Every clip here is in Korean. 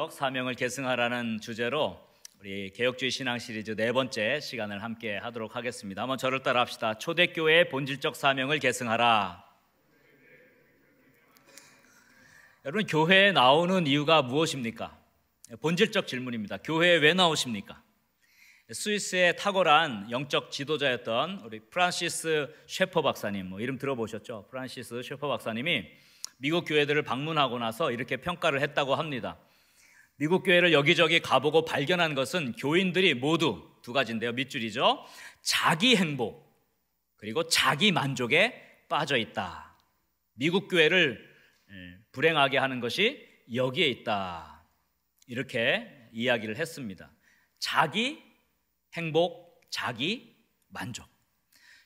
사역 사명을 계승하라는 주제로 우리 개혁주의 신앙 시리즈 네 번째 시간을 함께 하도록 하겠습니다. 한번 저를 따라 합시다. 초대교회의 본질적 사명을 계승하라. 여러분 교회에 나오는 이유가 무엇입니까? 본질적 질문입니다. 교회에 왜 나오십니까? 스위스의 탁월한 영적 지도자였던 우리 프란시스 셰퍼 박사님, 뭐 이름 들어보셨죠? 프란시스 셰퍼 박사님이 미국 교회들을 방문하고 나서 이렇게 평가를 했다고 합니다. 미국 교회를 여기저기 가보고 발견한 것은 교인들이 모두 두 가지인데요. 밑줄이죠. 자기 행복 그리고 자기 만족에 빠져 있다. 미국 교회를 불행하게 하는 것이 여기에 있다. 이렇게 이야기를 했습니다. 자기 행복, 자기 만족.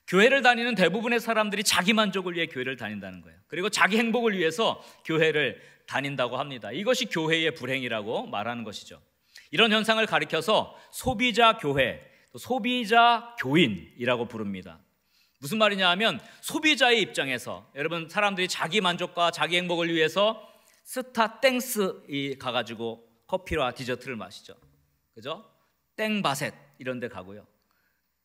교회를 다니는 대부분의 사람들이 자기 만족을 위해 교회를 다닌다는 거예요. 그리고 자기 행복을 위해서 교회를 다닌다고 합니다. 이것이 교회의 불행이라고 말하는 것이죠. 이런 현상을 가리켜서 소비자 교회, 소비자 교인이라고 부릅니다. 무슨 말이냐 하면 소비자의 입장에서 여러분 사람들이 자기 만족과 자기 행복을 위해서 스타 땡스이 가가지고 커피와 디저트를 마시죠. 그죠? 땡바셋 이런 데 가고요.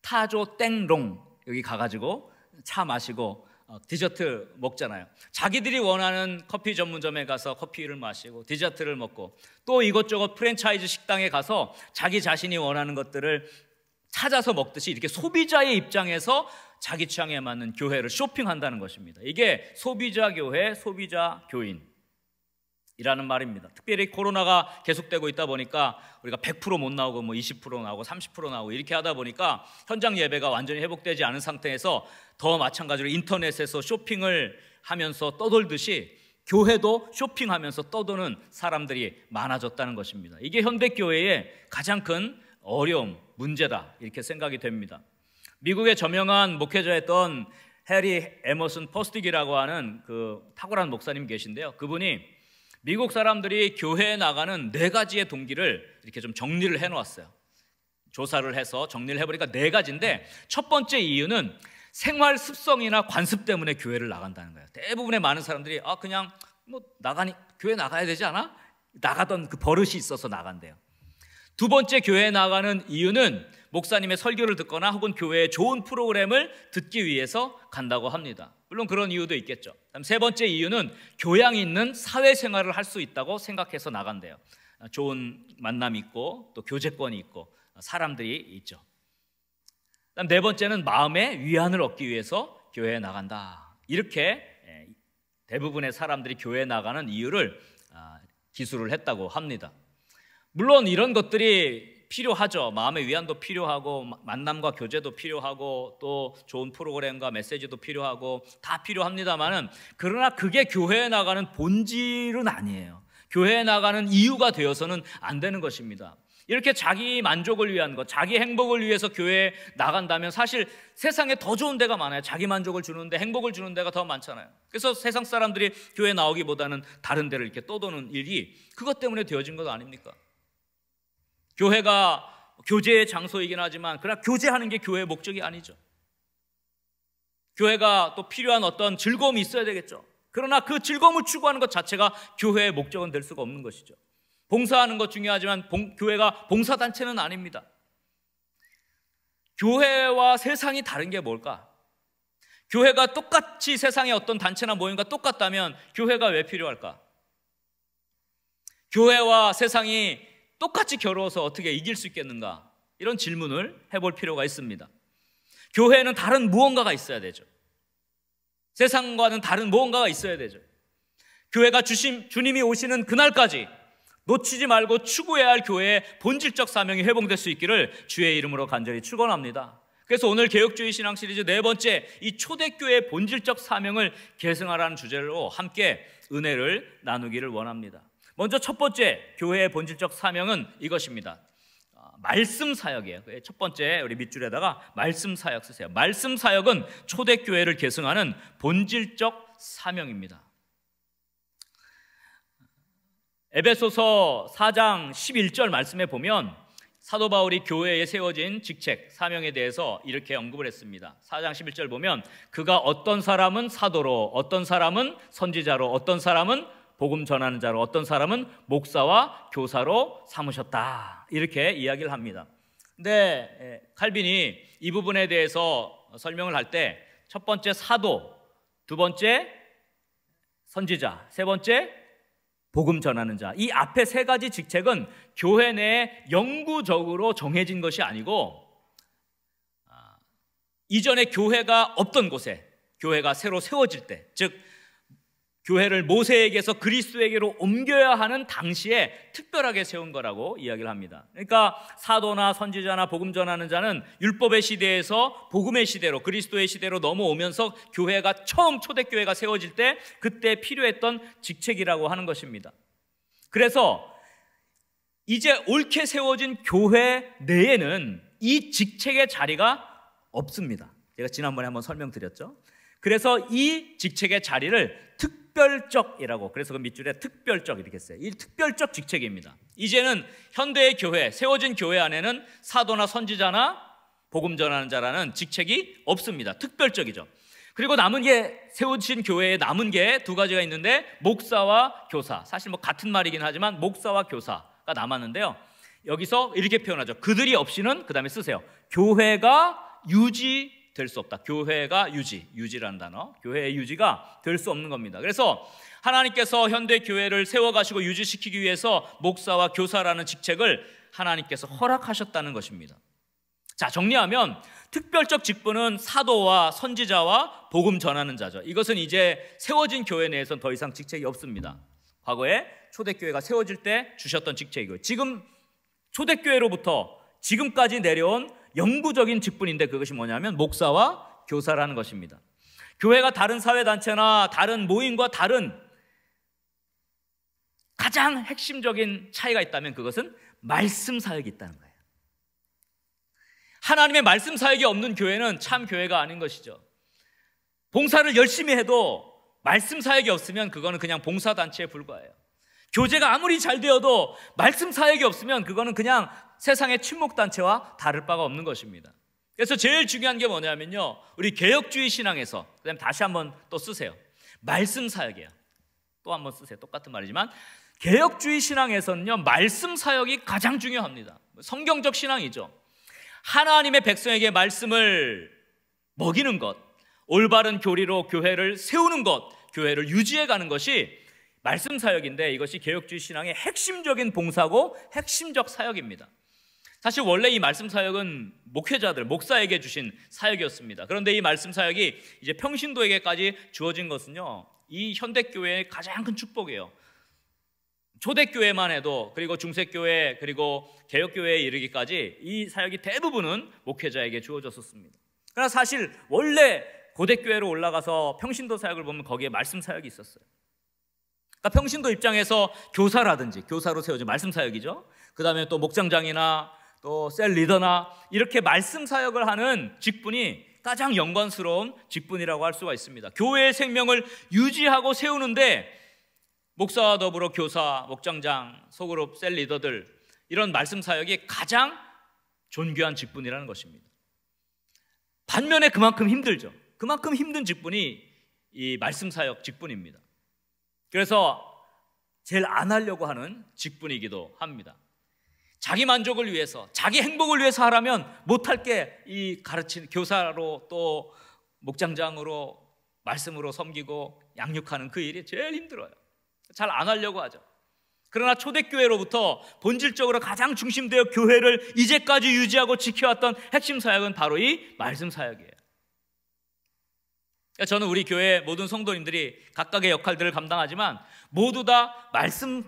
타조 땡롱 여기 가가지고 차 마시고 어, 디저트 먹잖아요. 자기들이 원하는 커피 전문점에 가서 커피를 마시고 디저트를 먹고 또 이것저것 프랜차이즈 식당에 가서 자기 자신이 원하는 것들을 찾아서 먹듯이 이렇게 소비자의 입장에서 자기 취향에 맞는 교회를 쇼핑한다는 것입니다. 이게 소비자 교회, 소비자 교인. 이라는 말입니다. 특별히 코로나가 계속되고 있다 보니까 우리가 100%못 나오고 뭐 20% 나오고 30% 나오고 이렇게 하다 보니까 현장 예배가 완전히 회복되지 않은 상태에서 더 마찬가지로 인터넷에서 쇼핑을 하면서 떠돌듯이 교회도 쇼핑하면서 떠도는 사람들이 많아졌다는 것입니다. 이게 현대 교회의 가장 큰 어려움, 문제다 이렇게 생각이 됩니다. 미국의 저명한 목회자였던 해리 에머슨 퍼스틱이라고 하는 그 탁월한 목사님 계신데요. 그분이 미국 사람들이 교회에 나가는 네 가지의 동기를 이렇게 좀 정리를 해 놓았어요. 조사를 해서 정리를 해보니까 네 가지인데 첫 번째 이유는 생활 습성이나 관습 때문에 교회를 나간다는 거예요. 대부분의 많은 사람들이 아 그냥 뭐 나가니 교회 나가야 되지 않아? 나가던 그 버릇이 있어서 나간대요. 두 번째 교회에 나가는 이유는 목사님의 설교를 듣거나 혹은 교회의 좋은 프로그램을 듣기 위해서 간다고 합니다. 물론 그런 이유도 있겠죠. 세 번째 이유는 교양 있는 사회생활을 할 수 있다고 생각해서 나간대요. 아, 좋은 만남이 있고 또 교제권이 있고 사람들이 있죠. 네 번째는 마음의 위안을 얻기 위해서 교회에 나간다. 이렇게 예, 대부분의 사람들이 교회에 나가는 이유를 아, 기술을 했다고 합니다. 물론 이런 것들이 필요하죠. 마음의 위안도 필요하고 만남과 교제도 필요하고 또 좋은 프로그램과 메시지도 필요하고 다 필요합니다만은 그러나 그게 교회에 나가는 본질은 아니에요. 교회에 나가는 이유가 되어서는 안 되는 것입니다. 이렇게 자기 만족을 위한 것, 자기 행복을 위해서 교회에 나간다면 사실 세상에 더 좋은 데가 많아요. 자기 만족을 주는데 행복을 주는 데가 더 많잖아요. 그래서 세상 사람들이 교회 나오기보다는 다른 데를 이렇게 떠도는 일이 그것 때문에 되어진 것 아닙니까? 교회가 교제의 장소이긴 하지만 그러나 교제하는 게 교회의 목적이 아니죠. 교회가 또 필요한 어떤 즐거움이 있어야 되겠죠. 그러나 그 즐거움을 추구하는 것 자체가 교회의 목적은 될 수가 없는 것이죠. 봉사하는 것 중요하지만 봉, 교회가 봉사단체는 아닙니다. 교회와 세상이 다른 게 뭘까? 교회가 똑같이 세상의 어떤 단체나 모임과 똑같다면 교회가 왜 필요할까? 교회와 세상이 똑같이 겨루어서 어떻게 이길 수 있겠는가? 이런 질문을 해볼 필요가 있습니다. 교회에는 다른 무언가가 있어야 되죠. 세상과는 다른 무언가가 있어야 되죠. 교회가 주심, 주님이 오시는 그날까지 놓치지 말고 추구해야 할 교회의 본질적 사명이 회복될 수 있기를 주의 이름으로 간절히 축원합니다. 그래서 오늘 개혁주의 신앙 시리즈 네 번째 이 초대교회의 본질적 사명을 계승하라는 주제로 함께 은혜를 나누기를 원합니다. 먼저 첫 번째 교회의 본질적 사명은 이것입니다. 어, 말씀 사역이에요. 첫 번째 우리 밑줄에다가 말씀 사역 쓰세요. 말씀 사역은 초대 교회를 계승하는 본질적 사명입니다. 에베소서 4장 11절 말씀에 보면 사도 바울이 교회에 세워진 직책, 사명에 대해서 이렇게 언급을 했습니다. 4장 11절 보면 그가 어떤 사람은 사도로, 어떤 사람은 선지자로, 어떤 사람은 복음 전하는 자로 어떤 사람은 목사와 교사로 삼으셨다. 이렇게 이야기를 합니다. 근데 예, 칼빈이 이 부분에 대해서 설명을 할 때 첫 번째 사도, 두 번째 선지자, 세 번째 복음 전하는 자. 이 앞에 세 가지 직책은 교회 내에 영구적으로 정해진 것이 아니고 아, 이전에 교회가 없던 곳에 교회가 새로 세워질 때, 즉 교회를 모세에게서 그리스도에게로 옮겨야 하는 당시에 특별하게 세운 거라고 이야기를 합니다. 그러니까 사도나 선지자나 복음 전하는 자는 율법의 시대에서 복음의 시대로 그리스도의 시대로 넘어오면서 교회가 처음 초대교회가 세워질 때 그때 필요했던 직책이라고 하는 것입니다. 그래서 이제 옳게 세워진 교회 내에는 이 직책의 자리가 없습니다. 제가 지난번에 한번 설명드렸죠. 그래서 이 직책의 자리를 특별적이라고 그래서 그 밑줄에 특별적 이렇게 써요. 이 특별적 직책입니다. 이제는 현대의 교회, 세워진 교회 안에는 사도나 선지자나 복음 전하는 자라는 직책이 없습니다. 특별적이죠. 그리고 남은 게세워진 교회에 남은 게 두 가지가 있는데 목사와 교사. 사실 뭐 같은 말이긴 하지만 목사와 교사가 남았는데요. 여기서 이렇게 표현하죠. 그들이 없이는 그다음에 쓰세요. 교회가 유지 될수 없다. 교회가 유지, 유지라는 단어. 교회의 유지가 될 수 없는 겁니다. 그래서 하나님께서 현대 교회를 세워 가시고 유지시키기 위해서 목사와 교사라는 직책을 하나님께서 허락하셨다는 것입니다. 자, 정리하면 특별적 직분은 사도와 선지자와 복음 전하는 자죠. 이것은 이제 세워진 교회 내에서는 더 이상 직책이 없습니다. 과거에 초대교회가 세워질 때 주셨던 직책이고 지금 초대교회로부터 지금까지 내려온 영구적인 직분인데 그것이 뭐냐면 목사와 교사라는 것입니다. 교회가 다른 사회단체나 다른 모임과 다른 가장 핵심적인 차이가 있다면 그것은 말씀 사역이 있다는 거예요. 하나님의 말씀 사역이 없는 교회는 참 교회가 아닌 것이죠. 봉사를 열심히 해도 말씀 사역이 없으면 그거는 그냥 봉사 단체에 불과해요. 교제가 아무리 잘 되어도 말씀 사역이 없으면 그거는 그냥 세상의 침묵단체와 다를 바가 없는 것입니다. 그래서 제일 중요한 게 뭐냐면요. 우리 개혁주의 신앙에서, 그다음 다시 한번 또 쓰세요. 말씀 사역이에요. 또 한번 쓰세요. 똑같은 말이지만. 개혁주의 신앙에서는요, 말씀 사역이 가장 중요합니다. 성경적 신앙이죠. 하나님의 백성에게 말씀을 먹이는 것, 올바른 교리로 교회를 세우는 것, 교회를 유지해 가는 것이 말씀 사역인데 이것이 개혁주의 신앙의 핵심적인 봉사고 핵심적 사역입니다. 사실 원래 이 말씀 사역은 목회자들, 목사에게 주신 사역이었습니다. 그런데 이 말씀 사역이 이제 평신도에게까지 주어진 것은요, 이 현대교회의 가장 큰 축복이에요. 초대교회만 해도, 그리고 중세교회, 그리고 개혁교회에 이르기까지 이 사역이 대부분은 목회자에게 주어졌었습니다. 그러나 사실 원래 고대교회로 올라가서 평신도 사역을 보면 거기에 말씀 사역이 있었어요. 그러니까 평신도 입장에서 교사라든지 교사로 세워진 말씀 사역이죠. 그 다음에 또 목장장이나 또셀 리더나 이렇게 말씀 사역을 하는 직분이 가장 영광스러운 직분이라고 할 수가 있습니다. 교회의 생명을 유지하고 세우는데 목사와 더불어 교사, 목장장, 소그룹, 셀 리더들 이런 말씀 사역이 가장 존귀한 직분이라는 것입니다. 반면에 그만큼 힘들죠. 그만큼 힘든 직분이 이 말씀 사역 직분입니다. 그래서 제일 안 하려고 하는 직분이기도 합니다. 자기 만족을 위해서, 자기 행복을 위해서 하라면 못할 게 이 가르친 교사로 또 목장장으로 말씀으로 섬기고 양육하는 그 일이 제일 힘들어요. 잘 안 하려고 하죠. 그러나 초대교회로부터 본질적으로 가장 중심되어 교회를 이제까지 유지하고 지켜왔던 핵심 사역은 바로 이 말씀 사역이에요. 그러니까 저는 우리 교회 모든 성도님들이 각각의 역할들을 감당하지만 모두 다 말씀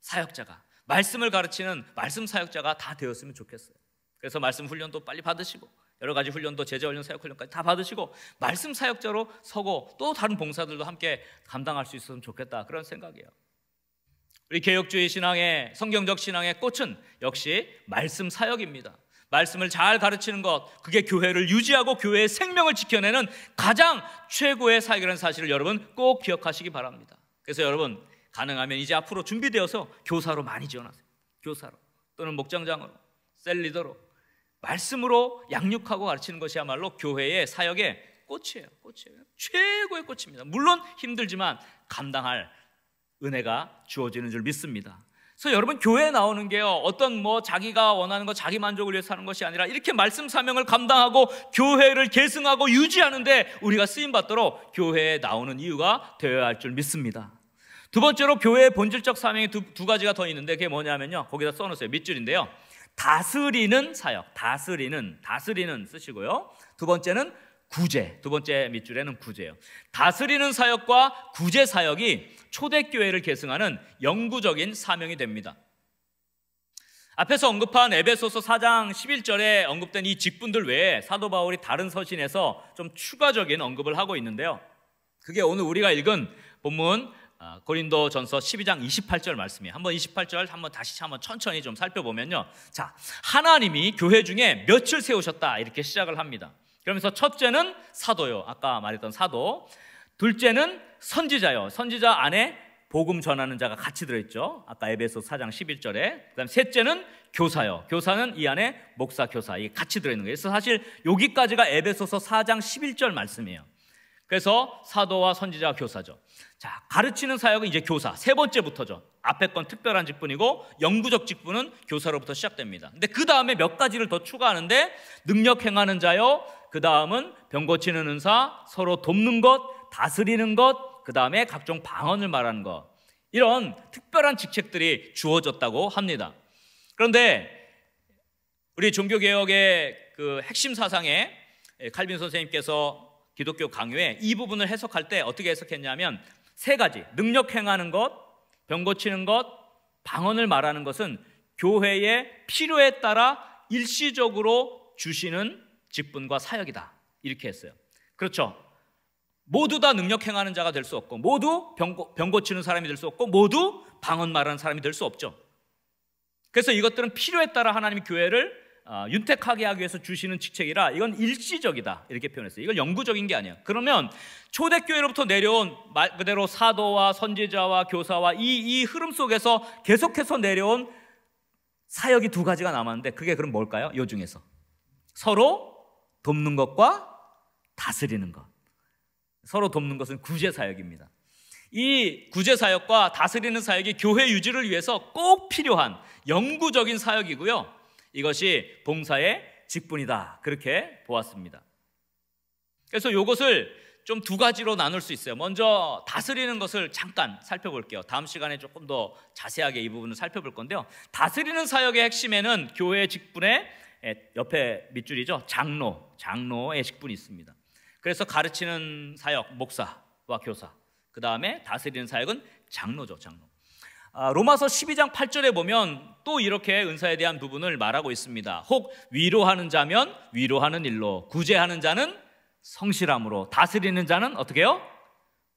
사역자가 말씀을 가르치는 말씀 사역자가 다 되었으면 좋겠어요. 그래서 말씀 훈련도 빨리 받으시고 여러 가지 훈련도 제자 훈련, 사역 훈련까지 다 받으시고 말씀 사역자로 서고 또 다른 봉사들도 함께 감당할 수 있었으면 좋겠다 그런 생각이에요. 우리 개혁주의 신앙의 성경적 신앙의 꽃은 역시 말씀 사역입니다. 말씀을 잘 가르치는 것, 그게 교회를 유지하고 교회의 생명을 지켜내는 가장 최고의 사역이라는 사실을 여러분 꼭 기억하시기 바랍니다. 그래서 여러분 가능하면 이제 앞으로 준비되어서 교사로 많이 지원하세요. 교사로 또는 목장장으로, 셀리더로 말씀으로 양육하고 가르치는 것이야말로 교회의 사역의 꽃이에요. 꽃이에요. 최고의 꽃입니다. 물론 힘들지만 감당할 은혜가 주어지는 줄 믿습니다. 그래서 여러분 교회에 나오는 게요. 어떤 뭐 자기가 원하는 거 자기 만족을 위해 서하는 것이 아니라 이렇게 말씀 사명을 감당하고 교회를 계승하고 유지하는데 우리가 쓰임 받도록 교회에 나오는 이유가 되어야 할 줄 믿습니다. 두 번째로 교회의 본질적 사명이 두, 두 가지가 더 있는데 그게 뭐냐면요. 거기다 써놓으세요. 밑줄인데요. 다스리는 사역, 다스리는, 다스리는 쓰시고요. 두 번째는 구제, 두 번째 밑줄에는 구제요. 다스리는 사역과 구제 사역이 초대교회를 계승하는 영구적인 사명이 됩니다. 앞에서 언급한 에베소서 4장 11절에 언급된 이 직분들 외에 사도 바울이 다른 서신에서 좀 추가적인 언급을 하고 있는데요. 그게 오늘 우리가 읽은 본문 아, 고린도 전서 12장 28절 말씀이에요. 한번 28절 한번 다시 한번 천천히 좀 살펴보면요. 자, 하나님이 교회 중에 며칠 세우셨다. 이렇게 시작을 합니다. 그러면서 첫째는 사도요. 아까 말했던 사도. 둘째는 선지자요. 선지자 안에 복음 전하는 자가 같이 들어있죠. 아까 에베소 4장 11절에. 그다음 셋째는 교사요. 교사는 이 안에 목사, 교사. 이게 같이 들어있는 거예요. 그래서 사실 여기까지가 에베소서 4장 11절 말씀이에요. 그래서 사도와 선지자 교사죠. 자, 가르치는 사역은 이제 교사. 세 번째부터죠. 앞에 건 특별한 직분이고 영구적 직분은 교사로부터 시작됩니다. 근데 그 다음에 몇 가지를 더 추가하는데 능력 행하는 자요. 그 다음은 병 고치는 은사, 서로 돕는 것, 다스리는 것, 그 다음에 각종 방언을 말하는 것. 이런 특별한 직책들이 주어졌다고 합니다. 그런데 우리 종교개혁의 그 핵심 사상에 칼빈 선생님께서 기독교 강요에 이 부분을 해석할 때 어떻게 해석했냐면 세 가지 능력 행하는 것, 병 고치는 것, 방언을 말하는 것은 교회의 필요에 따라 일시적으로 주시는 직분과 사역이다. 이렇게 했어요. 그렇죠. 모두 다 능력 행하는 자가 될 수 없고 모두 병, 병 고치는 사람이 될 수 없고 모두 방언 말하는 사람이 될 수 없죠. 그래서 이것들은 필요에 따라 하나님이 교회를 아, 윤택하게 하기 위해서 주시는 직책이라 이건 일시적이다 이렇게 표현했어요. 이건 영구적인 게 아니에요. 그러면 초대교회로부터 내려온 말 그대로 사도와 선지자와 교사와 이, 이 흐름 속에서 계속해서 내려온 사역이 두 가지가 남았는데 그게 그럼 뭘까요? 요 중에서 서로 돕는 것과 다스리는 것. 서로 돕는 것은 구제 사역입니다. 이 구제 사역과 다스리는 사역이 교회 유지를 위해서 꼭 필요한 영구적인 사역이고요. 이것이 봉사의 직분이다. 그렇게 보았습니다. 그래서 이것을 좀 두 가지로 나눌 수 있어요. 먼저 다스리는 것을 잠깐 살펴볼게요. 다음 시간에 조금 더 자세하게 이 부분을 살펴볼 건데요. 다스리는 사역의 핵심에는 교회 직분의 옆에 밑줄이죠. 장로, 장로의 직분이 있습니다. 그래서 가르치는 사역, 목사와 교사. 그 다음에 다스리는 사역은 장로죠, 장로. 아, 로마서 12장 8절에 보면 또 이렇게 은사에 대한 부분을 말하고 있습니다. 혹 위로하는 자면 위로하는 일로, 구제하는 자는 성실함으로, 다스리는 자는 어떻게 해요?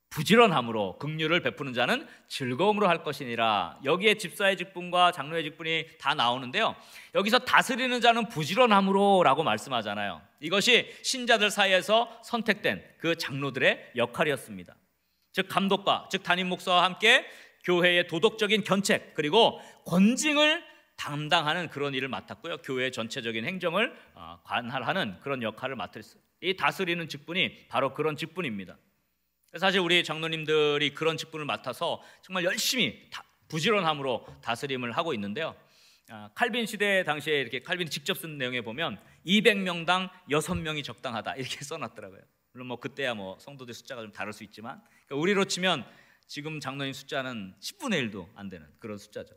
부지런함으로 긍휼을 베푸는 자는 즐거움으로 할 것이니라. 여기에 집사의 직분과 장로의 직분이 다 나오는데요. 여기서 다스리는 자는 부지런함으로라고 말씀하잖아요. 이것이 신자들 사이에서 선택된 그 장로들의 역할이었습니다. 즉 감독과 즉 담임 목사와 함께 교회의 도덕적인 견책 그리고 권징을 담당하는 그런 일을 맡았고요. 교회 전체적인 행정을 어, 관할하는 그런 역할을 맡았어요. 이 다스리는 직분이 바로 그런 직분입니다. 사실 우리 장로님들이 그런 직분을 맡아서 정말 열심히 부지런함으로 다스림을 하고 있는데요. 아, 칼빈 시대 당시에 이렇게 칼빈이 직접 쓴 내용에 보면 200명당 6명이 적당하다 이렇게 써놨더라고요. 물론 뭐 그때야 뭐 성도들 숫자가 좀 다를 수 있지만 그러니까 우리로 치면 지금 장로님 숫자는 10분의 1도 안 되는 그런 숫자죠.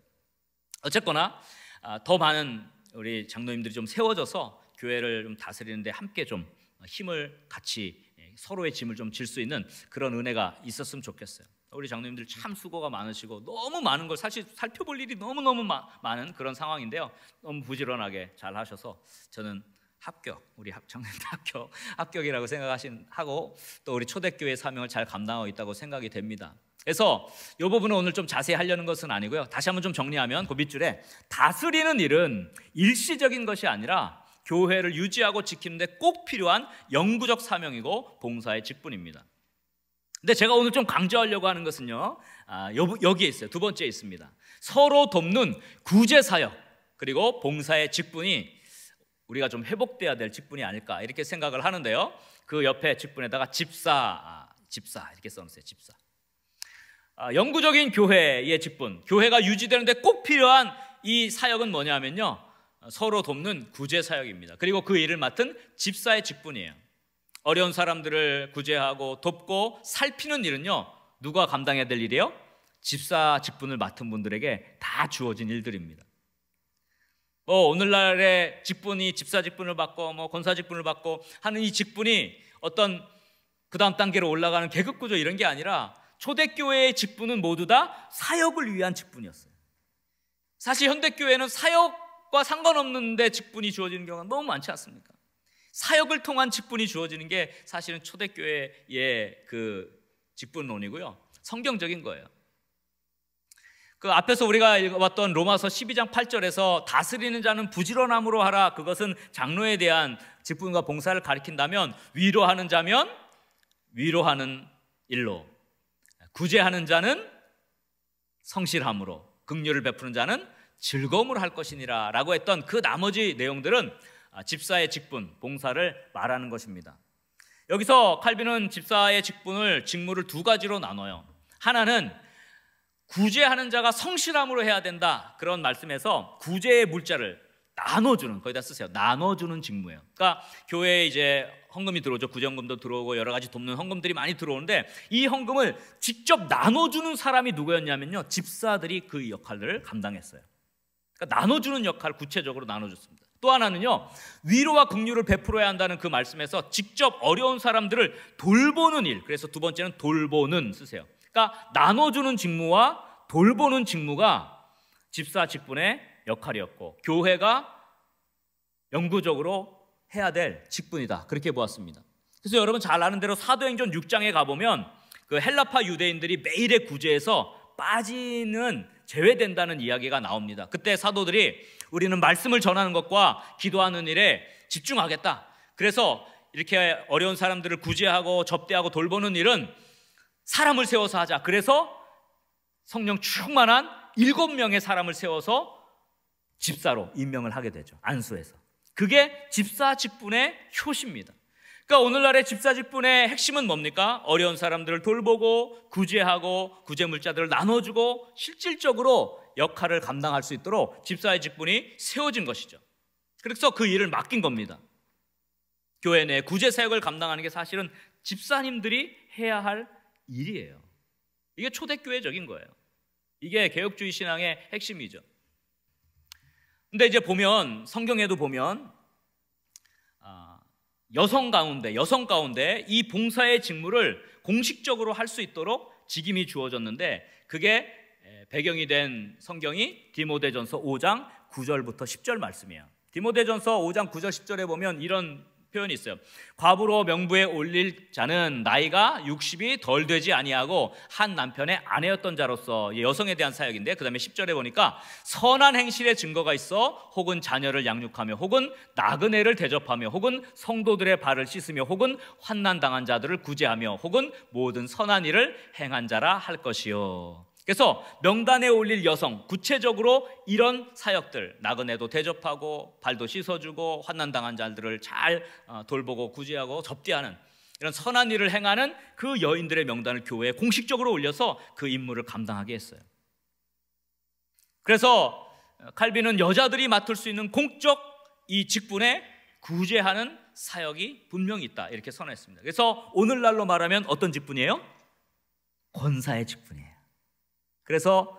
어쨌거나 아, 더 많은 우리 장로님들이 좀 세워져서 교회를 좀 다스리는데 함께 좀 힘을 같이 예, 서로의 짐을 좀 질 수 있는 그런 은혜가 있었으면 좋겠어요. 우리 장로님들 참 수고가 많으시고 너무 많은 걸 사실 살펴볼 일이 너무너무 많은 그런 상황인데요. 너무 부지런하게 잘 하셔서 저는 합격, 우리 장로님들 합격, 합격이라고 생각하신 하고 또 우리 초대교회 사명을 잘 감당하고 있다고 생각이 됩니다. 그래서 이 부분은 오늘 좀 자세히 하려는 것은 아니고요. 다시 한번 좀 정리하면 그 밑줄에 다스리는 일은 일시적인 것이 아니라 교회를 유지하고 지키는데 꼭 필요한 영구적 사명이고 봉사의 직분입니다. 근데 제가 오늘 좀 강조하려고 하는 것은요. 아, 여기에 있어요. 두 번째에 있습니다. 서로 돕는 구제 사역 그리고 봉사의 직분이 우리가 좀 회복돼야 될 직분이 아닐까 이렇게 생각을 하는데요. 그 옆에 직분에다가 집사 아, 집사 이렇게 써놓으세요. 집사. 아, 영구적인 교회의 직분, 교회가 유지되는데 꼭 필요한 이 사역은 뭐냐면요. 서로 돕는 구제 사역입니다. 그리고 그 일을 맡은 집사의 직분이에요. 어려운 사람들을 구제하고 돕고 살피는 일은요. 누가 감당해야 될 일이에요? 집사 직분을 맡은 분들에게 다 주어진 일들입니다. 뭐 오늘날의 직분이 집사 직분을 받고 뭐 권사 직분을 받고 하는 이 직분이 어떤 그 다음 단계로 올라가는 계급 구조 이런 게 아니라 초대교회의 직분은 모두 다 사역을 위한 직분이었어요. 사실 현대교회는 사역과 상관없는데 직분이 주어지는 경우가 너무 많지 않습니까? 사역을 통한 직분이 주어지는 게 사실은 초대교회의 그 직분론이고요. 성경적인 거예요. 그 앞에서 우리가 읽어봤던 로마서 12장 8절에서 다스리는 자는 부지런함으로 하라. 그것은 장로에 대한 직분과 봉사를 가리킨다면 위로하는 자면 위로하는 일로 구제하는 자는 성실함으로 긍휼을 베푸는 자는 즐거움을 할 것이니라라고 했던 그 나머지 내용들은 아, 집사의 직분, 봉사를 말하는 것입니다. 여기서 칼빈은 집사의 직분을 직무를 두 가지로 나눠요. 하나는 구제하는 자가 성실함으로 해야 된다. 그런 말씀에서 구제의 물자를 나눠주는 거기다 쓰세요. 나눠주는 직무예요. 그러니까 교회에 이제 헌금이 들어오죠. 구제금도 들어오고 여러 가지 돕는 헌금들이 많이 들어오는데 이 헌금을 직접 나눠주는 사람이 누구였냐면요. 집사들이 그 역할을 감당했어요. 그러니까 나눠주는 역할을 구체적으로 나눠줬습니다. 또 하나는요. 위로와 긍휼을 베풀어야 한다는 그 말씀에서 직접 어려운 사람들을 돌보는 일. 그래서 두 번째는 돌보는 쓰세요. 그러니까 나눠주는 직무와 돌보는 직무가 집사 직분의 역할이었고 교회가 영구적으로 해야 될 직분이다. 그렇게 보았습니다. 그래서 여러분 잘 아는 대로 사도행전 6장에 가보면 그 헬라파 유대인들이 매일의 구제에서 빠지는 제외된다는 이야기가 나옵니다. 그때 사도들이 우리는 말씀을 전하는 것과 기도하는 일에 집중하겠다. 그래서 이렇게 어려운 사람들을 구제하고 접대하고 돌보는 일은 사람을 세워서 하자. 그래서 성령 충만한 일곱 명의 사람을 세워서 집사로 임명을 하게 되죠. 안수에서. 그게 집사 직분의 효시입니다. 그러니까 오늘날의 집사 직분의 핵심은 뭡니까? 어려운 사람들을 돌보고 구제하고 구제물자들을 나눠주고 실질적으로 역할을 감당할 수 있도록 집사의 직분이 세워진 것이죠. 그래서 그 일을 맡긴 겁니다. 교회 내 구제 사역을 감당하는 게 사실은 집사님들이 해야 할 일이에요. 이게 초대교회적인 거예요. 이게 개혁주의 신앙의 핵심이죠. 근데 이제 보면 성경에도 보면 아, 여성 가운데 여성 가운데 이 봉사의 직무를 공식적으로 할 수 있도록 직임이 주어졌는데 그게 배경이 된 성경이 디모데전서 5장 9절부터 10절 말씀이에요. 디모데전서 5장 9절 10절에 보면 이런 표현이 있어요. 과부로 명부에 올릴 자는 나이가 60이 덜 되지 아니하고 한 남편의 아내였던 자로서 여성에 대한 사역인데 그다음에 10절에 보니까 선한 행실의 증거가 있어 혹은 자녀를 양육하며 혹은 나그네를 대접하며 혹은 성도들의 발을 씻으며 혹은 환난 당한 자들을 구제하며 혹은 모든 선한 일을 행한 자라 할 것이요. 그래서 명단에 올릴 여성, 구체적으로 이런 사역들, 나그네도 대접하고, 발도 씻어주고, 환난당한 자들을 잘 어, 돌보고, 구제하고, 접대하는 이런 선한 일을 행하는 그 여인들의 명단을 교회에 공식적으로 올려서 그 임무를 감당하게 했어요. 그래서 어, 칼빈은 여자들이 맡을 수 있는 공적 이 직분에 구제하는 사역이 분명히 있다. 이렇게 선언했습니다. 그래서 오늘날로 말하면 어떤 직분이에요? 권사의 직분이에요. 그래서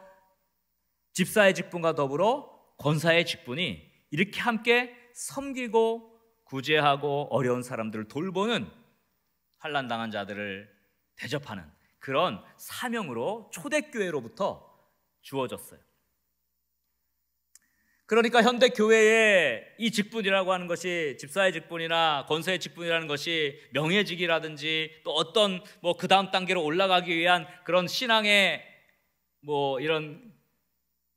집사의 직분과 더불어 권사의 직분이 이렇게 함께 섬기고 구제하고 어려운 사람들을 돌보는 환란 당한 자들을 대접하는 그런 사명으로 초대교회로부터 주어졌어요. 그러니까 현대 교회의 이 직분이라고 하는 것이 집사의 직분이나 권사의 직분이라는 것이 명예직이라든지 또 어떤 뭐 그 다음 단계로 올라가기 위한 그런 신앙의 뭐 이런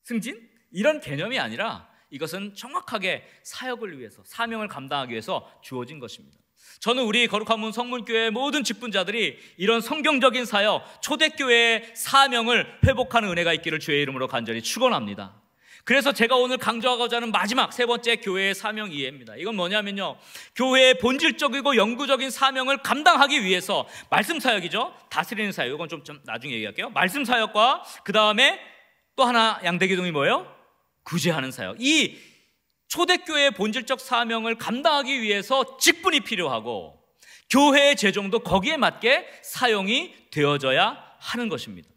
승진 이런 개념이 아니라 이것은 정확하게 사역을 위해서 사명을 감당하기 위해서 주어진 것입니다. 저는 우리 거룩한 문 성문교회 모든 직분자들이 이런 성경적인 사역 초대교회의 사명을 회복하는 은혜가 있기를 주의 이름으로 간절히 축원합니다. 그래서 제가 오늘 강조하고자 하는 마지막 세 번째 교회의 사명 이해입니다. 이건 뭐냐면요. 교회의 본질적이고 영구적인 사명을 감당하기 위해서 말씀 사역이죠. 다스리는 사역. 이건 좀, 좀 나중에 얘기할게요. 말씀 사역과 그 다음에 또 하나 양대기둥이 뭐예요? 구제하는 사역. 이 초대교회의 본질적 사명을 감당하기 위해서 직분이 필요하고 교회의 재정도 거기에 맞게 사용이 되어져야 하는 것입니다.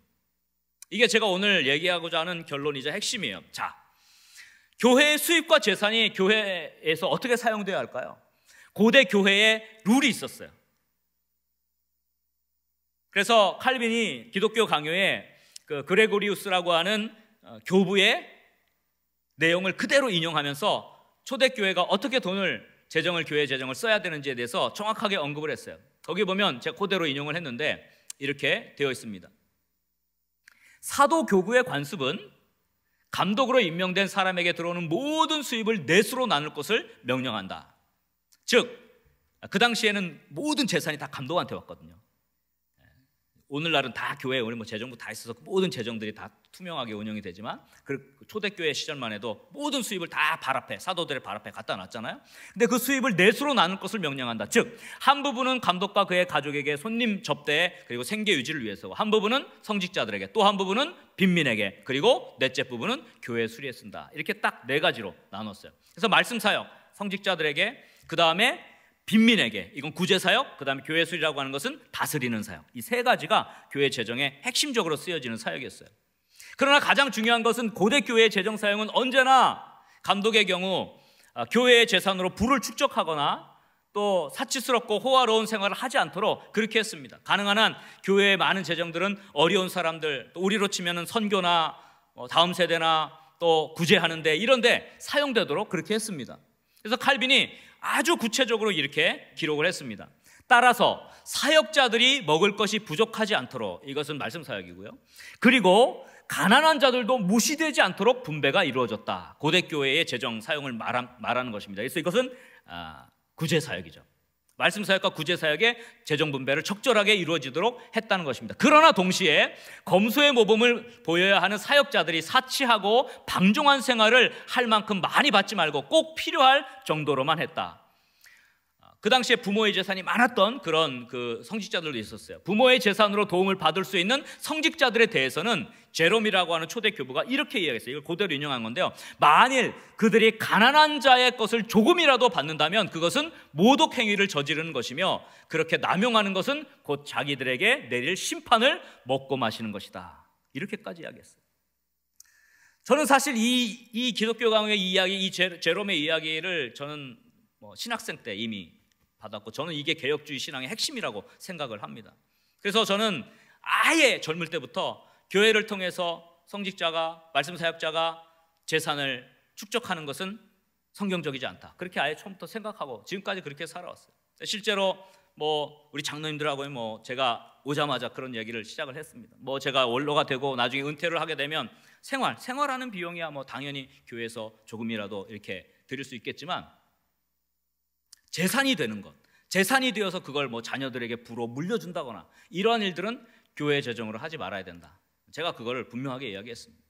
이게 제가 오늘 얘기하고자 하는 결론이자 핵심이에요. 자, 교회의 수입과 재산이 교회에서 어떻게 사용되어야 할까요? 고대 교회의 룰이 있었어요. 그래서 칼빈이 기독교 강요에 그 그레고리우스라고 하는 어, 교부의 내용을 그대로 인용하면서 초대교회가 어떻게 돈을 재정을 교회 재정을 써야 되는지에 대해서 정확하게 언급을 했어요. 거기 보면 제코대로 인용을 했는데 이렇게 되어 있습니다. 사도 교구의 관습은 감독으로 임명된 사람에게 들어오는 모든 수입을 내수로 나눌 것을 명령한다. 즉, 그 당시에는 모든 재산이 다 감독한테 왔거든요. 오늘날은 다 교회 우리 뭐 재정부 다 있어서 모든 재정들이 다 투명하게 운영이 되지만 그 초대교회 시절만 해도 모든 수입을 다 발 앞에 사도들의 발 앞에 갖다 놨잖아요. 근데 그 수입을 내수로 나눌 것을 명령한다. 즉 한 부분은 감독과 그의 가족에게 손님 접대 그리고 생계 유지를 위해서 한 부분은 성직자들에게 또 한 부분은 빈민에게 그리고 넷째 부분은 교회 수리에 쓴다. 이렇게 딱 네 가지로 나눴어요. 그래서 말씀 사역 성직자들에게 그 다음에 빈민에게 이건 구제 사역, 그다음에 교회 수리라고 하는 것은 다스리는 사역. 이 세 가지가 교회 재정에 핵심적으로 쓰여지는 사역이었어요. 그러나 가장 중요한 것은 고대 교회의 재정 사용은 언제나 감독의 경우 아, 교회의 재산으로 부를 축적하거나 또 사치스럽고 호화로운 생활을 하지 않도록 그렇게 했습니다. 가능한 한 교회의 많은 재정들은 어려운 사람들, 또 우리로 치면은 선교나 뭐 다음 세대나 또 구제하는데 이런데 사용되도록 그렇게 했습니다. 그래서 칼빈이 아주 구체적으로 이렇게 기록을 했습니다. 따라서 사역자들이 먹을 것이 부족하지 않도록 이것은 말씀 사역이고요. 그리고 가난한 자들도 무시되지 않도록 분배가 이루어졌다. 고대 교회의 재정 사용을 말한, 말하는 것입니다. 그래서 이것은 아, 구제 사역이죠. 말씀 사역과 구제 사역의 재정 분배를 적절하게 이루어지도록 했다는 것입니다. 그러나 동시에 검소의 모범을 보여야 하는 사역자들이 사치하고 방종한 생활을 할 만큼 많이 받지 말고 꼭 필요할 정도로만 했다. 그 당시에 부모의 재산이 많았던 그런 그 성직자들도 있었어요. 부모의 재산으로 도움을 받을 수 있는 성직자들에 대해서는 제롬이라고 하는 초대 교부가 이렇게 이야기했어요. 이걸 고대로 인용한 건데요. 만일 그들이 가난한 자의 것을 조금이라도 받는다면 그것은 모독 행위를 저지르는 것이며 그렇게 남용하는 것은 곧 자기들에게 내릴 심판을 먹고 마시는 것이다. 이렇게까지 이야기했어요. 저는 사실 이, 이 기독교 강의 이야기, 이 제롬의 이야기를 저는 뭐 신학생 때 이미 받았고 저는 이게 개혁주의 신앙의 핵심이라고 생각을 합니다. 그래서 저는 아예 젊을 때부터 교회를 통해서 성직자가 말씀 사역자가 재산을 축적하는 것은 성경적이지 않다. 그렇게 아예 처음부터 생각하고 지금까지 그렇게 살아왔어요. 실제로 뭐 우리 장로님들하고 뭐 제가 오자마자 그런 얘기를 시작을 했습니다. 뭐 제가 원로가 되고 나중에 은퇴를 하게 되면 생활 생활하는 비용이야 뭐 당연히 교회에서 조금이라도 이렇게 드릴 수 있겠지만 재산이 되는 것, 재산이 되어서 그걸 뭐 자녀들에게 부로 물려준다거나 이러한 일들은 교회 재정으로 하지 말아야 된다. 제가 그걸 분명하게 이야기했습니다.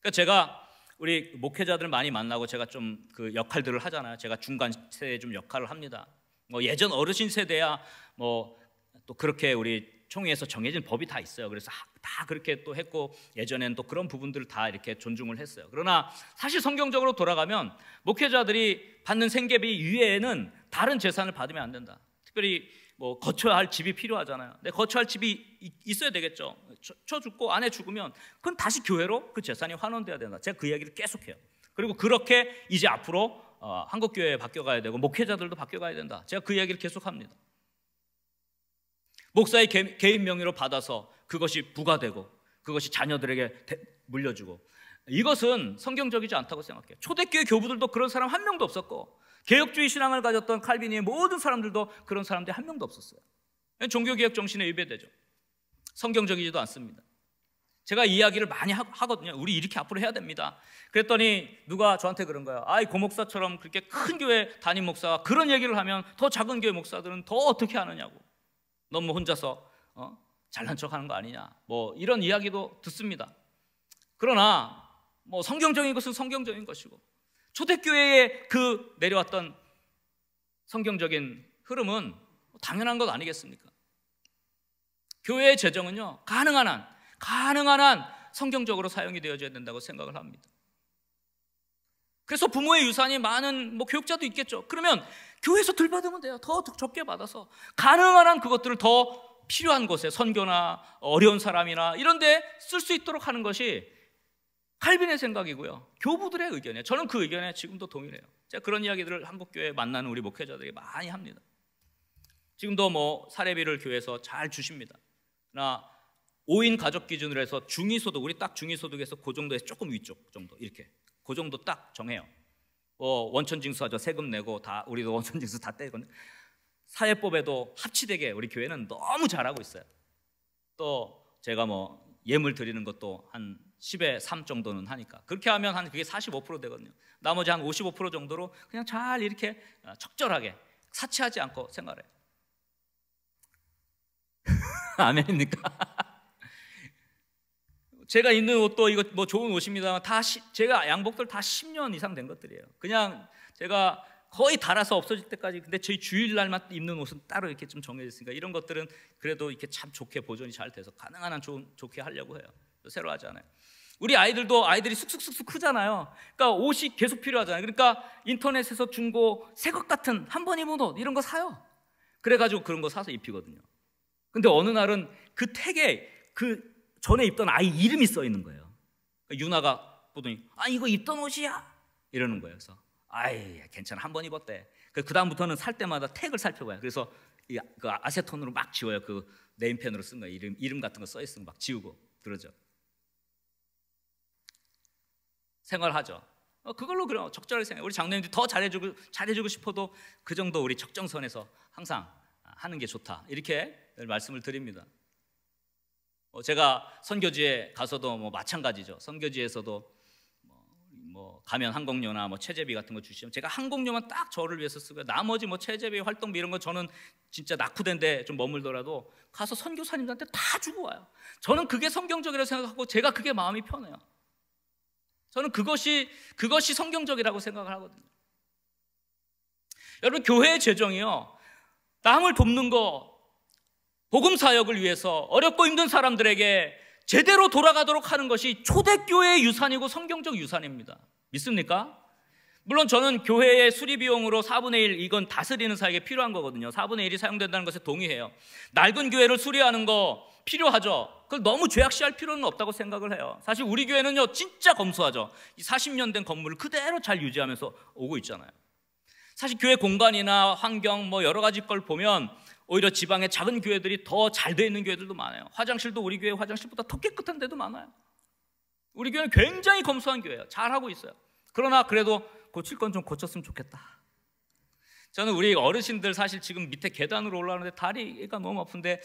그러니까 제가 우리 목회자들 많이 만나고 제가 좀 그 역할들을 하잖아요. 제가 중간 세에좀 역할을 합니다. 뭐 예전 어르신 세대야 뭐 또 그렇게 우리 총회에서 정해진 법이 다 있어요. 그래서 다 그렇게 또 했고 예전엔 또 그런 부분들을 다 이렇게 존중을 했어요. 그러나 사실 성경적으로 돌아가면 목회자들이 받는 생계비 이외에는 다른 재산을 받으면 안 된다. 특별히 뭐 거쳐야 할 집이 필요하잖아요. 근데 거쳐야 할 집이 있어야 되겠죠. 쳐 죽고 아내 죽으면 그건 다시 교회로 그 재산이 환원돼야 된다. 제가 그 이야기를 계속해요. 그리고 그렇게 이제 앞으로 어, 한국 교회에 바뀌어 가야 되고 목회자들도 바뀌어 가야 된다. 제가 그 이야기를 계속합니다. 목사의 개인 명의로 받아서 그것이 부과되고 그것이 자녀들에게 물려주고 이것은 성경적이지 않다고 생각해요. 초대교회 교부들도 그런 사람 한 명도 없었고 개혁주의 신앙을 가졌던 칼빈의 모든 사람들도 그런 사람들 한 명도 없었어요. 종교개혁 정신에 위배되죠. 성경적이지도 않습니다. 제가 이야기를 많이 하거든요. 우리 이렇게 앞으로 해야 됩니다. 그랬더니 누가 저한테 그런 거예요. 아이 고목사처럼 그렇게 큰 교회 담임 목사가 그런 얘기를 하면 더 작은 교회 목사들은 더 어떻게 하느냐고. 너무 뭐 혼자서 어? 잘난 척하는 거 아니냐. 뭐 이런 이야기도 듣습니다. 그러나 뭐 성경적인 것은 성경적인 것이고 초대교회의 그 내려왔던 성경적인 흐름은 당연한 것 아니겠습니까? 교회의 재정은요 가능한 한 가능한 한 성경적으로 사용이 되어져야 된다고 생각을 합니다. 그래서 부모의 유산이 많은 뭐 교육자도 있겠죠. 그러면 교회에서 덜 받으면 돼요. 더 적게 받아서 가능한 한 그것들을 더 필요한 곳에 선교나 어려운 사람이나 이런 데 쓸 수 있도록 하는 것이 칼빈의 생각이고요. 교부들의 의견이에요. 저는 그 의견에 지금도 동의해요. 제가 그런 이야기들을 한국교회에 만나는 우리 목회자들이 많이 합니다. 지금도 뭐 사례비를 교회에서 잘 주십니다. 그러나 5인 가족 기준으로 해서 중위소득, 우리 딱 중위소득에서 그 정도에서 조금 위쪽 정도 이렇게 그 정도 딱 정해요. 어, 원천징수하죠. 세금 내고 다 우리도 원천징수 다떼거든요 사회법에도 합치되게 우리 교회는 너무 잘하고 있어요. 또 제가 뭐 예물 드리는 것도 한 10에 3 정도는 하니까 그렇게 하면 한 그게 45% 되거든요. 나머지 한 55% 정도로 그냥 잘 이렇게 어, 적절하게 사치하지 않고 생활해. 아멘입니까? 제가 입는 옷도 이거 뭐 좋은 옷입니다만 다 시, 제가 양복들 다 10년 이상 된 것들이에요. 그냥 제가 거의 달아서 없어질 때까지 근데 저희 주일날만 입는 옷은 따로 이렇게 좀 정해져 있으니까 이런 것들은 그래도 이렇게 참 좋게 보존이 잘 돼서 가능한 한 좋은, 좋게 하려고 해요. 새로 하잖아요. 우리 아이들도 아이들이 쑥쑥쑥쑥 크잖아요. 그러니까 옷이 계속 필요하잖아요. 그러니까 인터넷에서 중고 새것 같은 한 번 입은 옷 이런 거 사요. 그래가지고 그런 거 사서 입히거든요. 근데 어느 날은 그 택에 그 전에 입던 아이 이름이 써 있는 거예요. 그러니까 유나가 보더니 아 이거 입던 옷이야 이러는 거예요. 그래서 아이 괜찮아 한 번 입었대. 그 다음부터는 살 때마다 택을 살펴봐요. 그래서 이, 아, 그 아세톤으로 막 지워요. 그 네임펜으로 쓴거 이름 이름 같은 거 써 있으면 막 지우고 그러죠. 생활하죠. 어, 그걸로 그럼 적절하게 생각. 해 우리 장로님들 더 잘해주고 잘해주고 싶어도 그 정도 우리 적정선에서 항상 아, 하는 게 좋다. 이렇게 말씀을 드립니다. 어, 제가 선교지에 가서도 뭐 마찬가지죠. 선교지에서도 뭐, 뭐 가면 항공료나 뭐 체제비 같은 거 주시면 제가 항공료만 딱 저를 위해서 쓰고 나머지 뭐 체제비 활동비 이런 거 저는 진짜 낙후된데 좀 머물더라도 가서 선교사님들한테 다 주고 와요. 저는 그게 성경적이라고 생각하고 제가 그게 마음이 편해요. 저는 그것이 그것이 성경적이라고 생각을 하거든요. 여러분 교회의 재정이요 남을 돕는 거 복음 사역을 위해서 어렵고 힘든 사람들에게 제대로 돌아가도록 하는 것이 초대교회의 유산이고 성경적 유산입니다. 믿습니까? 물론 저는 교회의 수리 비용으로 4분의 1 이건 다스리는 사역에 필요한 거거든요. 4분의 1이 사용된다는 것에 동의해요. 낡은 교회를 수리하는 거 필요하죠. 그걸 너무 죄악시할 필요는 없다고 생각을 해요. 사실 우리 교회는요 진짜 검소하죠. 40년 된 건물을 그대로 잘 유지하면서 오고 있잖아요. 사실 교회 공간이나 환경 뭐 여러 가지 걸 보면 오히려 지방의 작은 교회들이 더 잘 되어 있는 교회들도 많아요. 화장실도 우리 교회 화장실보다 더 깨끗한 데도 많아요. 우리 교회는 굉장히 검소한 교회예요. 잘하고 있어요. 그러나 그래도 고칠 건 좀 고쳤으면 좋겠다. 저는 우리 어르신들 사실 지금 밑에 계단으로 올라오는데 다리가 너무 아픈데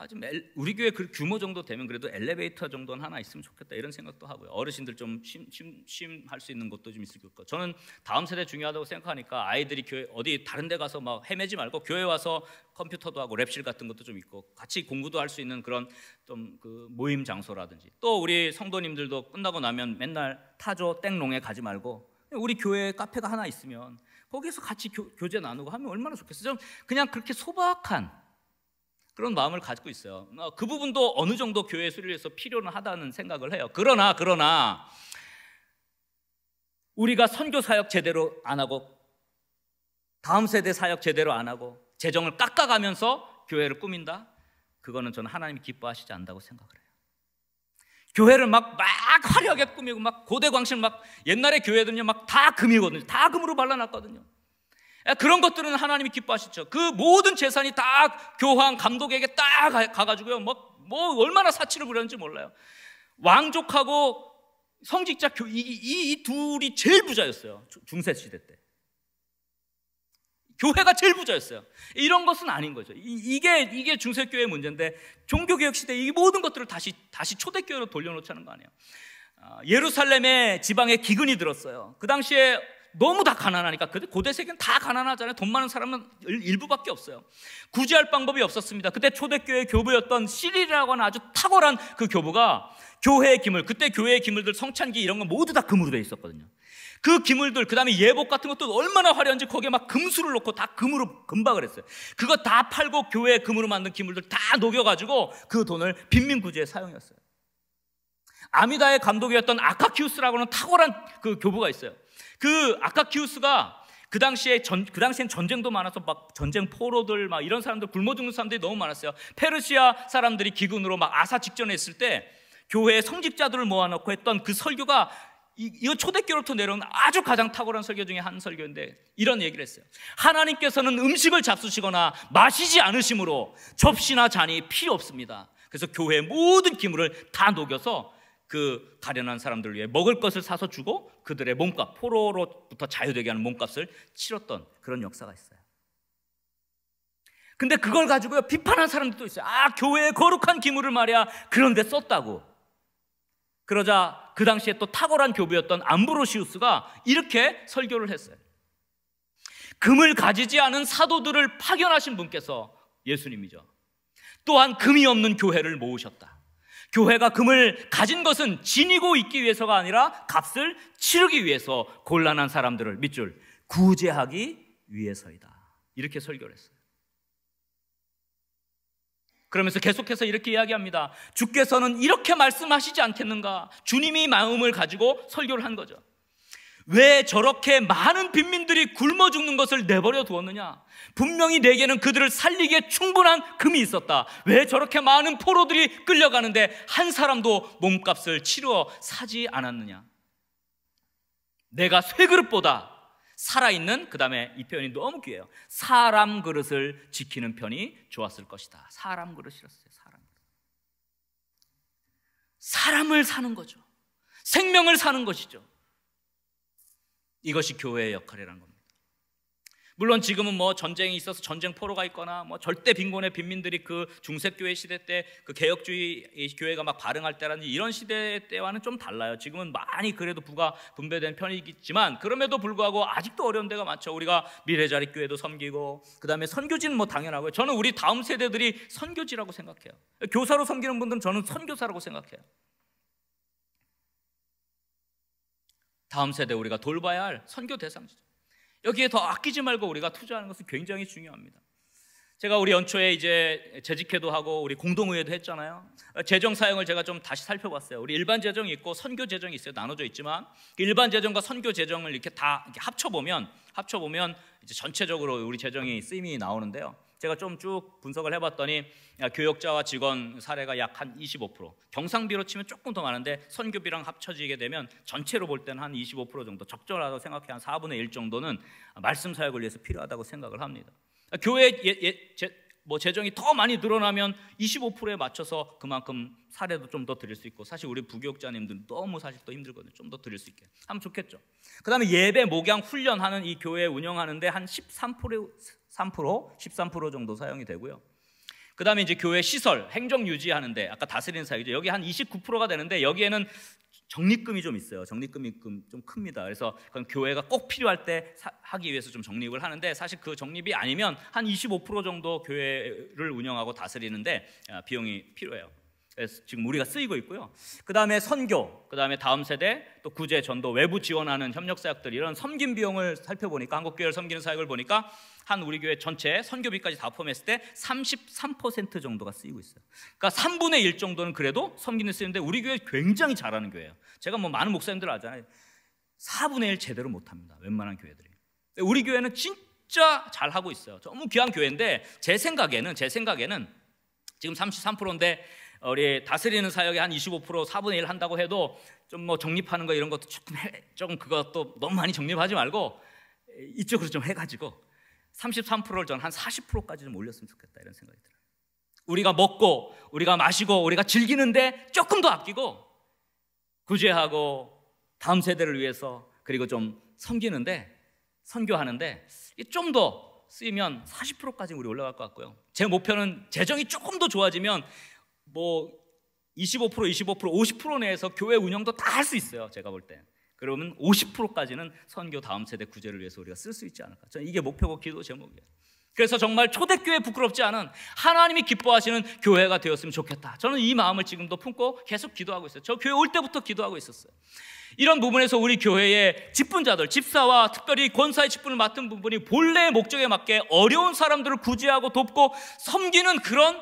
아, 주 엘, 우리 교회 그 규모 정도 되면 그래도 엘리베이터 정도는 하나 있으면 좋겠다 이런 생각도 하고요. 어르신들 좀 심심할 수 있는 것도 좀 있을 것 같고. 저는 다음 세대 중요하다고 생각하니까 아이들이 교회 어디 다른 데 가서 막 헤매지 말고 교회 와서 컴퓨터도 하고 랩실 같은 것도 좀 있고 같이 공부도 할 수 있는 그런 좀 그 모임 장소라든지 또 우리 성도님들도 끝나고 나면 맨날 타조 땡롱에 가지 말고 우리 교회 카페가 하나 있으면 거기서 같이 교, 교제 나누고 하면 얼마나 좋겠어요. 좀 그냥 그렇게 소박한 그런 마음을 가지고 있어요. 어, 그 부분도 어느 정도 교회 수리에서 필요는 하다는 생각을 해요. 그러나 그러나 우리가 선교 사역 제대로 안 하고 다음 세대 사역 제대로 안 하고 재정을 깎아가면서 교회를 꾸민다. 그거는 저는 하나님이 기뻐하시지 않다고 생각을 해요. 교회를 막, 막 화려하게 꾸미고 막 고대광신 막 옛날에 교회들은요 막다 금이거든요. 다 금으로 발라놨거든요. 그런 것들은 하나님이 기뻐하시죠. 그 모든 재산이 다 교황 감독에게 딱 가가지고요. 뭐, 뭐 얼마나 사치를 부렸는지 몰라요. 왕족하고 성직자 교, 이, 이, 이 둘이 제일 부자였어요. 중세 시대 때. 교회가 제일 부자였어요. 이런 것은 아닌 거죠. 이, 게 이게 중세교회 의 문제인데, 종교개혁 시대 이 모든 것들을 다시, 다시 초대교회로 돌려놓자는 거 아니에요. 아, 예루살렘의 지방에 기근이 들었어요. 그 당시에 너무 다 가난하니까 그때 고대 세계는 다 가난하잖아요. 돈 많은 사람은 일부밖에 없어요. 구제할 방법이 없었습니다. 그때 초대교회 교부였던 시리라고 하는 아주 탁월한 그 교부가 교회의 기물, 그때 교회의 기물들 성찬기 이런 건 모두 다 금으로 돼 있었거든요. 그 기물들, 그 다음에 예복 같은 것도 얼마나 화려한지 거기에 막 금수를 놓고다 금으로 금박을 했어요. 그거 다 팔고 교회 금으로 만든 기물들 다 녹여가지고 그 돈을 빈민 구제에 사용했어요. 아미다의 감독이었던 아카키우스라고는 탁월한 그 교부가 있어요. 그 아카키우스가 그 당시에 전, 그 당시엔 전쟁도 많아서 막 전쟁 포로들 막 이런 사람들 굶어 죽는 사람들이 너무 많았어요. 페르시아 사람들이 기근으로 막 아사 직전에 있을 때 교회에 성직자들을 모아놓고 했던 그 설교가 이거 초대교로부터 내려온 아주 가장 탁월한 설교 중에 한 설교인데 이런 얘기를 했어요. 하나님께서는 음식을 잡수시거나 마시지 않으심으로 접시나 잔이 필요 없습니다. 그래서 교회 모든 기물을 다 녹여서 그 가련한 사람들 위해 먹을 것을 사서 주고 그들의 몸값, 포로로부터 자유되게 하는 몸값을 치렀던 그런 역사가 있어요. 근데 그걸 가지고요, 비판한 사람들도 있어요. 아, 교회의 거룩한 기물을 말이야, 그런데 썼다고. 그러자 그 당시에 또 탁월한 교부였던 암브로시우스가 이렇게 설교를 했어요. 금을 가지지 않은 사도들을 파견하신 분께서 예수님이죠. 또한 금이 없는 교회를 모으셨다. 교회가 금을 가진 것은 지니고 있기 위해서가 아니라 값을 치르기 위해서 곤란한 사람들을 밑줄 구제하기 위해서이다. 이렇게 설교를 했어요. 그러면서 계속해서 이렇게 이야기합니다. 주께서는 이렇게 말씀하시지 않겠는가? 주님이 마음을 가지고 설교를 한 거죠. 왜 저렇게 많은 빈민들이 굶어 죽는 것을 내버려 두었느냐? 분명히 내게는 그들을 살리기에 충분한 금이 있었다. 왜 저렇게 많은 포로들이 끌려가는데 한 사람도 몸값을 치르어 사지 않았느냐? 내가 쇠그릇보다 살아있는, 그 다음에 이 표현이 너무 귀해요. 사람 그릇을 지키는 편이 좋았을 것이다. 사람 그릇이었어요, 사람 그릇. 사람을 사는 거죠. 생명을 사는 것이죠. 이것이 교회의 역할이라는 겁니다. 물론 지금은 뭐 전쟁이 있어서 전쟁 포로가 있거나 뭐 절대 빈곤의 빈민들이 그 중세교회 시대 때 그 개혁주의 교회가 막 발흥할 때라든지 이런 시대 때와는 좀 달라요. 지금은 많이 그래도 부가 분배된 편이겠지만 그럼에도 불구하고 아직도 어려운 데가 많죠. 우리가 미래자립 교회도 섬기고 그다음에 선교지는 뭐 당연하고요. 저는 우리 다음 세대들이 선교지라고 생각해요. 교사로 섬기는 분들은 저는 선교사라고 생각해요. 다음 세대 우리가 돌봐야 할 선교 대상이죠. 여기에 더 아끼지 말고 우리가 투자하는 것은 굉장히 중요합니다. 제가 우리 연초에 이제 재직회도 하고 우리 공동의회도 했잖아요. 재정 사용을 제가 좀 다시 살펴봤어요. 우리 일반 재정이 있고 선교 재정이 있어요. 나눠져 있지만 그 일반 재정과 선교 재정을 이렇게 다 합쳐 보면 합쳐 보면 이제 전체적으로 우리 재정의 쓰임이 나오는데요. 제가 좀 쭉 분석을 해봤더니 아, 교역자와 직원 사례가 약 한 25%, 경상비로 치면 조금 더 많은데 선교비랑 합쳐지게 되면 전체로 볼 때는 한 25% 정도 적절하다고 생각해 한 4분의 1 정도는 말씀 사역을 위해서 필요하다고 생각을 합니다. 교회 예, 예, 제, 뭐 재정이 더 많이 늘어나면 25%에 맞춰서 그만큼 사례도 좀 더 드릴 수 있고 사실 우리 부교육자님들 너무 사실 또 힘들거든요. 좀 더 드릴 수 있게 하면 좋겠죠. 그다음에 예배 목양 훈련하는 이 교회 운영하는데 한 13% 3% 13% 정도 사용이 되고요. 그다음에 이제 교회 시설 행정 유지하는데 아까 다스리는 사역이죠. 여기 한 29%가 되는데 여기에는 적립금이 좀 있어요. 적립금이 좀 큽니다. 그래서 그건 교회가 꼭 필요할 때 하기 위해서 좀 적립을 하는데 사실 그 적립이 아니면 한 25% 정도 교회를 운영하고 다스리는데 아, 비용이 필요해요. 지금 우리가 쓰이고 있고요. 그 다음에 선교, 그 다음에 다음 세대, 또 구제, 전도, 외부 지원하는 협력사역들 이런 섬김 비용을 살펴보니까 한국교회를 섬기는 사역을 보니까 한 우리 교회 전체 선교비까지 다 포함했을 때 33% 정도가 쓰이고 있어요. 그러니까 3분의 1 정도는 그래도 섬기는 쓰는데 우리 교회 굉장히 잘하는 교회예요. 제가 뭐 많은 목사님들 알잖아요. 4분의 1 제대로 못합니다. 웬만한 교회들이. 우리 교회는 진짜 잘하고 있어요. 너무 귀한 교회인데 제 생각에는 제 생각에는 지금 33%인데 어, 우리 다스리는 사역의 한25% 4분의 1 한다고 해도 좀 뭐 정립하는 거 이런 것도 조금 해, 조금 그것도 너무 많이 정립하지 말고 이쪽으로 좀 해가지고 33%를 전 한 40%까지 좀 올렸으면 좋겠다 이런 생각이 들어요. 우리가 먹고 우리가 마시고 우리가 즐기는데 조금 더 아끼고 구제하고 다음 세대를 위해서 그리고 좀 섬기는데 선교하는데 좀 더 쓰이면 40%까지 우리 올라갈 것 같고요. 제 목표는 재정이 조금 더 좋아지면 뭐 25%, 25%, 50% 내에서 교회 운영도 다 할 수 있어요. 제가 볼 때. 그러면 50%까지는 선교 다음 세대 구제를 위해서 우리가 쓸 수 있지 않을까. 저는 이게 목표고 기도 제목이에요. 그래서 정말 초대교회 부끄럽지 않은 하나님이 기뻐하시는 교회가 되었으면 좋겠다. 저는 이 마음을 지금도 품고 계속 기도하고 있어요. 저 교회 올 때부터 기도하고 있었어요. 이런 부분에서 우리 교회의 집분자들 집사와 특별히 권사의 집분을 맡은 부분이 본래의 목적에 맞게 어려운 사람들을 구제하고 돕고 섬기는 그런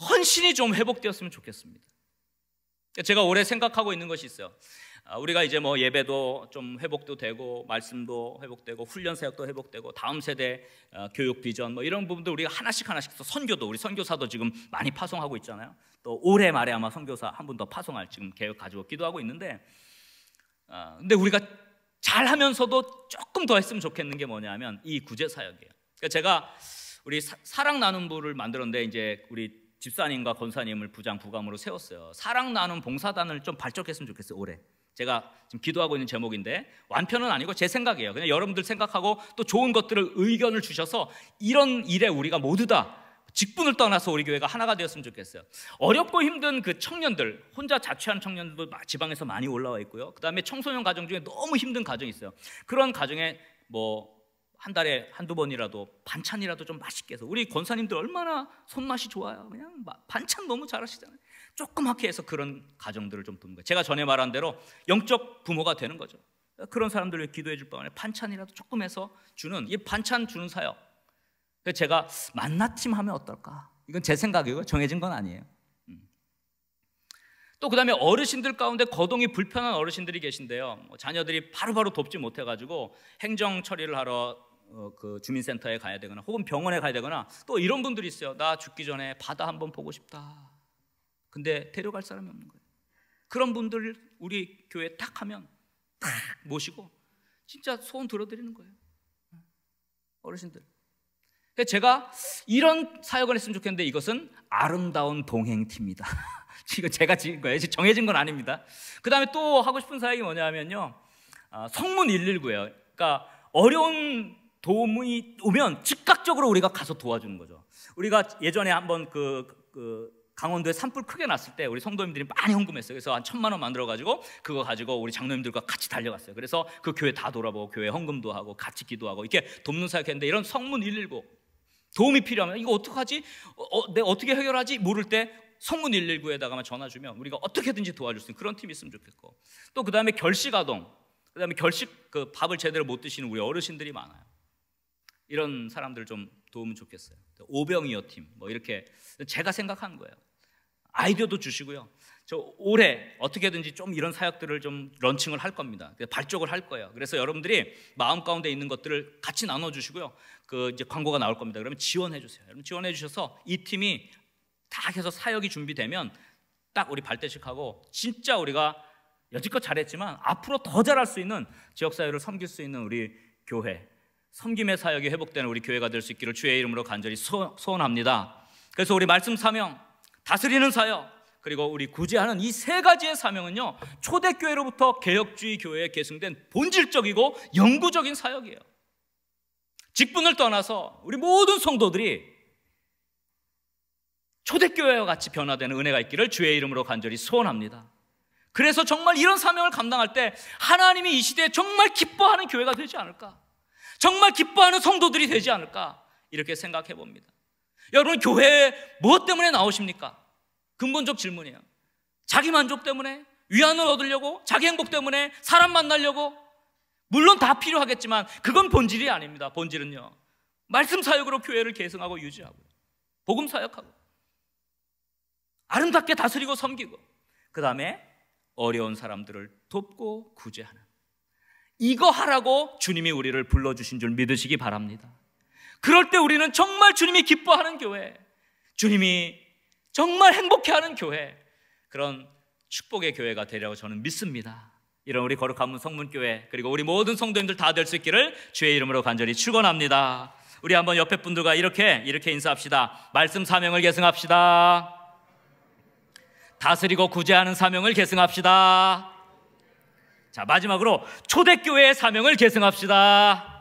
헌신이 좀 회복되었으면 좋겠습니다. 제가 오래 생각하고 있는 것이 있어요. 아, 우리가 이제 뭐 예배도 좀 회복도 되고 말씀도 회복되고 훈련 사역도 회복되고 다음 세대 어, 교육 비전 뭐 이런 부분들 우리가 하나씩 하나씩 또 선교도 우리 선교사도 지금 많이 파송하고 있잖아요. 또 올해 말에 아마 선교사 한 분 더 파송할 지금 계획 가지고 기도하고 있는데 아, 근데 우리가 잘하면서도 조금 더 했으면 좋겠는 게 뭐냐면 이 구제 사역이에요. 그러니까 제가 우리 사, 랑 나눔부를 만들었는데 이제 우리 집사님과 권사님을 부장 부감으로 세웠어요. 사랑 나눔 봉사단을 좀 발족했으면 좋겠어요. 올해. 제가 지금 기도하고 있는 제목인데 완편은 아니고 제 생각이에요. 그냥 여러분들 생각하고 또 좋은 것들을 의견을 주셔서 이런 일에 우리가 모두 다 직분을 떠나서 우리 교회가 하나가 되었으면 좋겠어요. 어렵고 힘든 그 청년들, 혼자 자취한 청년들도 지방에서 많이 올라와 있고요. 그다음에 청소년 가정 중에 너무 힘든 가정이 있어요. 그런 가정에 뭐한 달에 한두 번이라도 반찬이라도 좀 맛있게 해서 우리 권사님들 얼마나 손맛이 좋아요. 그냥 반찬 너무 잘하시잖아요. 조그맣게 해서 그런 가정들을 좀 돕는 거예요. 제가 전에 말한 대로 영적 부모가 되는 거죠. 그런 사람들 을 기도해 줄바안에 반찬이라도 조금 해서 주는 이 반찬 주는 사역. 그 제가 만나팀 하면 어떨까? 이건 제 생각이고 정해진 건 아니에요. 음. 또 그다음에 어르신들 가운데 거동이 불편한 어르신들이 계신데요. 뭐 자녀들이 바로바로 바로 돕지 못해가지고 행정 처리를 하러 어, 그 주민센터에 가야 되거나 혹은 병원에 가야 되거나 또 이런 분들이 있어요. 나 죽기 전에 바다 한번 보고 싶다. 근데 데려갈 사람이 없는 거예요. 그런 분들 우리 교회 탁 하면 탁 모시고 진짜 소원 들어드리는 거예요. 어르신들. 제가 이런 사역을 했으면 좋겠는데 이것은 아름다운 동행팀이다. 지금 제가 지은 거예요. 정해진 건 아닙니다. 그 다음에 또 하고 싶은 사역이 뭐냐면요. 아, 성문 119예요. 그러니까 어려운 도움이 오면 즉각적으로 우리가 가서 도와주는 거죠. 우리가 예전에 한번 그, 그 강원도에 산불 크게 났을 때 우리 성도님들이 많이 헌금했어요. 그래서 한 천만 원 만들어 가지고 그거 가지고 우리 장로님들과 같이 달려갔어요. 그래서 그 교회 다 돌아보고 교회 헌금도 하고 같이 기도하고 이렇게 돕는 사역했는데 이런 성문 119 도움이 필요하면 이거 어떡하지? 어, 어 내 어떻게 해결하지? 모를 때 성문 119에다가만 전화 주면 우리가 어떻게든지 도와줄 수 있는 그런 팀이 있으면 좋겠고 또 그다음에 결식 아동 그다음에 결식 그 밥을 제대로 못 드시는 우리 어르신들이 많아요. 이런 사람들 좀 도움은 좋겠어요. 오병이어 팀, 뭐 이렇게 제가 생각한 거예요. 아이디어도 주시고요. 저 올해 어떻게든지 좀 이런 사역들을 좀 런칭을 할 겁니다. 발족을 할 거예요. 그래서 여러분들이 마음 가운데 있는 것들을 같이 나눠 주시고요. 그 이제 광고가 나올 겁니다. 그러면 지원해 주세요. 여러분 지원해 주셔서 이 팀이 다 해서 사역이 준비되면 딱 우리 발대식하고 진짜 우리가 여지껏 잘했지만 앞으로 더 잘할 수 있는 지역 사회를 섬길 수 있는 우리 교회 섬김의 사역이 회복되는 우리 교회가 될 수 있기를 주의 이름으로 간절히 소원합니다. 그래서 우리 말씀 사명, 다스리는 사역, 그리고 우리 구제하는 이 세 가지의 사명은요, 초대교회로부터 개혁주의 교회에 계승된 본질적이고 영구적인 사역이에요. 직분을 떠나서 우리 모든 성도들이 초대교회와 같이 변화되는 은혜가 있기를 주의 이름으로 간절히 소원합니다. 그래서 정말 이런 사명을 감당할 때 하나님이 이 시대에 정말 기뻐하는 교회가 되지 않을까? 정말 기뻐하는 성도들이 되지 않을까 이렇게 생각해 봅니다. 여러분 교회에 무엇 때문에 나오십니까? 근본적 질문이에요. 자기 만족 때문에 위안을 얻으려고 자기 행복 때문에 사람 만나려고 물론 다 필요하겠지만 그건 본질이 아닙니다. 본질은요. 말씀 사역으로 교회를 계승하고 유지하고 복음 사역하고 아름답게 다스리고 섬기고 그다음에 어려운 사람들을 돕고 구제하는 이거 하라고 주님이 우리를 불러주신 줄 믿으시기 바랍니다. 그럴 때 우리는 정말 주님이 기뻐하는 교회, 주님이 정말 행복해하는 교회, 그런 축복의 교회가 되려고 저는 믿습니다. 이런 우리 거룩한 문 성문교회, 그리고 우리 모든 성도님들 다 될 수 있기를 주의 이름으로 간절히 축원합니다. 우리 한번 옆에 분들과 이렇게 이렇게 인사합시다. 말씀 사명을 계승합시다. 다스리고 구제하는 사명을 계승합시다. 자, 마지막으로 초대교회의 사명을 계승합시다.